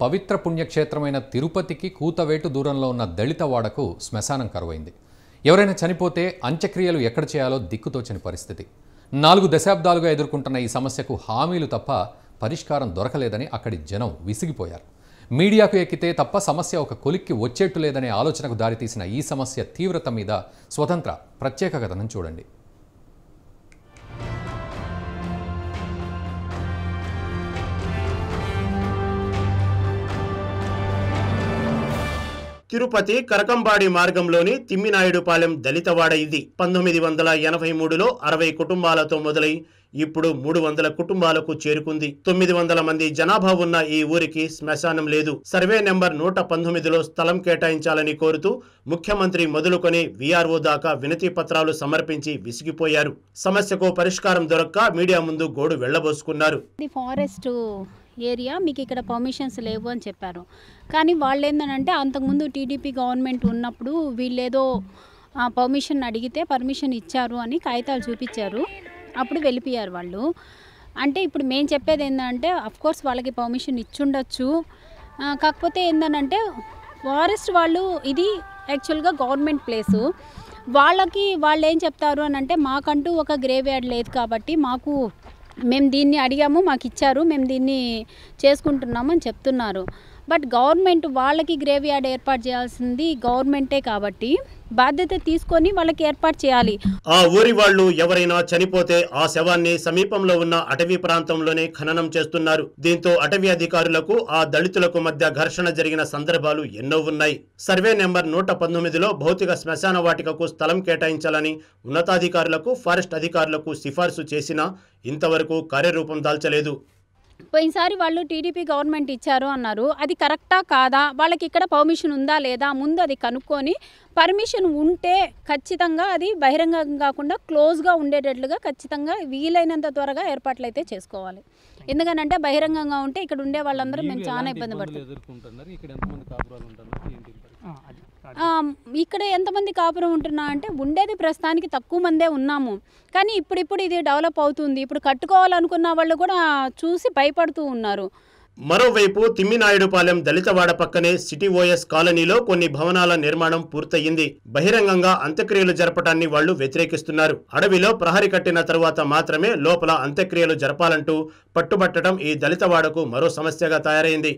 పవిత్ర పుణ్యక్షేత్రమైన తిరుపతికి కూతవేటు దూరంలో ఉన్న దళితవాడకు శ్మశానం కరువైంది ఎవరైనా చనిపోతే అంత్యక్రియలు ఎక్కడ చేయాలో దిక్కుతోచని పరిస్థితి నాలుగు దశాబ్దాలుగా ఎదుర్కొంటున్న ఈ సమస్యకు హామీలు తప్ప పరిష్కారం దొరకలేదని అక్కడి జనం విసిగిపోయారు మీడియాకు ఎక్కితే తప్ప సమస్య ఒక కొలిక్కి వచ్చేట్టు లేదనే ఆలోచనకు దారితీసిన ఈ సమస్య తీవ్రత మీద స్వతంత్ర ప్రత్యేక కథనం చూడండి తిరుపతి కరకంబాడి మార్గంలోని తిమ్మినాయుడుపాలెం దళితవాడ ఇది పంతొమ్మిది వందల ఎనభై మూడులో అరవై కుటుంబాలతో మొదలై ఇప్పుడు మూడు వందల కుటుంబాలకు చేరుకుంది తొమ్మిది వందల మంది జనాభా ఉన్న ఈ ఊరికి శ్మశానం లేదు సర్వే నెంబర్ నూట పంతొమ్మిదిలో స్థలం కేటాయించాలని కోరుతూ ముఖ్యమంత్రి మొదలుకొని వీఆర్ఓ దాకా వినతి పత్రాలు సమర్పించి విసిగిపోయారు సమస్యకు పరిష్కారం దొరక్క మీడియా ముందు గోడు వెళ్లబోసుకున్నారు ఏరియా మీకు ఇక్కడ పర్మిషన్స్ లేవు అని చెప్పారు కానీ వాళ్ళు ఏంటంటే అంతకుముందు టీడీపీ గవర్నమెంట్ ఉన్నప్పుడు వీళ్ళేదో పర్మిషన్ అడిగితే పర్మిషన్ ఇచ్చారు అని కాగితాలు చూపించారు అప్పుడు వెళ్ళిపోయారు వాళ్ళు అంటే ఇప్పుడు మేము చెప్పేది ఏంటంటే అఫ్కోర్స్ వాళ్ళకి పర్మిషన్ ఇచ్చుండొచ్చు కాకపోతే ఏంటంటే ఫారెస్ట్ వాళ్ళు ఇది యాక్చువల్గా గవర్నమెంట్ ప్లేసు వాళ్ళకి వాళ్ళు ఏం చెప్తారు అని అంటే మాకంటూ ఒక గ్రేవ్ యార్డ్ లేదు కాబట్టి మాకు మేము దీన్ని అడిగాము మాకు ఇచ్చారు మేము దీన్ని చేసుకుంటున్నాము అని చెప్తున్నారు బట్ గవర్నమెంట్ వాళ్ళకి గ్రేవ్ యార్డ్ ఏర్పాటు చేయాల్సింది గవర్నమెంటే కాబట్టి బాధ్యత తీసుకొని వాళ్ళకి ఏర్పాటు చేయాలి ఆ ఊరి వాళ్ళు ఎవరైనా చనిపోతే ఆ శవాన్ని సమీపంలో ఉన్న అటవీ ప్రాంతంలోనే ఖననం చేస్తున్నారు దీంతో అటవీ అధికారులకు ఆ దళితులకు మధ్య ఘర్షణ జరిగిన సందర్భాలు ఎన్నో ఉన్నాయి సర్వే నెంబర్ నూట పంతొమ్మిదిలో భౌతిక శ్మశాన వాటికకు స్థలం కేటాయించాలని ఉన్నతాధికారులకు ఫారెస్ట్ అధికారులకు సిఫార్సు చేసినా ఇంతవరకు కార్యరూపం దాల్చలేదు పోయినసారి వాళ్ళు టీడీపీ గవర్నమెంట్ ఇచ్చారు అన్నారు అది కరెక్టా కాదా వాళ్ళకి ఇక్కడ పర్మిషన్ ఉందా లేదా ముందు అది కనుక్కొని పర్మిషన్ ఉంటే ఖచ్చితంగా అది బహిరంగం కాకుండా క్లోజ్గా ఉండేటట్లుగా ఖచ్చితంగా వీలైనంత త్వరగా ఏర్పాట్లు అయితే చేసుకోవాలి ఎందుకనంటే బహిరంగంగా ఉంటే ఇక్కడ ఉండే వాళ్ళందరూ మేము చాలా ఇబ్బంది పడుతున్నాం ఇక్కడ ఎంతమంది కాపురం ఉంటున్నా అంటే ఉండేది ప్రస్తుతానికి తక్కువ మందే ఉన్నాము కానీ ఇప్పుడిప్పుడు ఇది డెవలప్ అవుతుంది ఇప్పుడు కట్టుకోవాలనుకున్న వాళ్ళు కూడా చూసి భయపడుతూ ఉన్నారు మరోవైపు తిమ్మినాయుడుపాలెం దళితవాడ పక్కనే సిటీ ఓఎస్ కాలనీలో కొన్ని భవనాల నిర్మాణం పూర్తయింది బహిరంగంగా అంత్యక్రియలు జరపడాన్ని వాళ్లు వ్యతిరేకిస్తున్నారు అడవిలో ప్రహరి కట్టిన తరువాత మాత్రమే లోపల అంత్యక్రియలు జరపాలంటూ పట్టుబట్టడం ఈ దళితవాడకు మరో సమస్యగా తయారైంది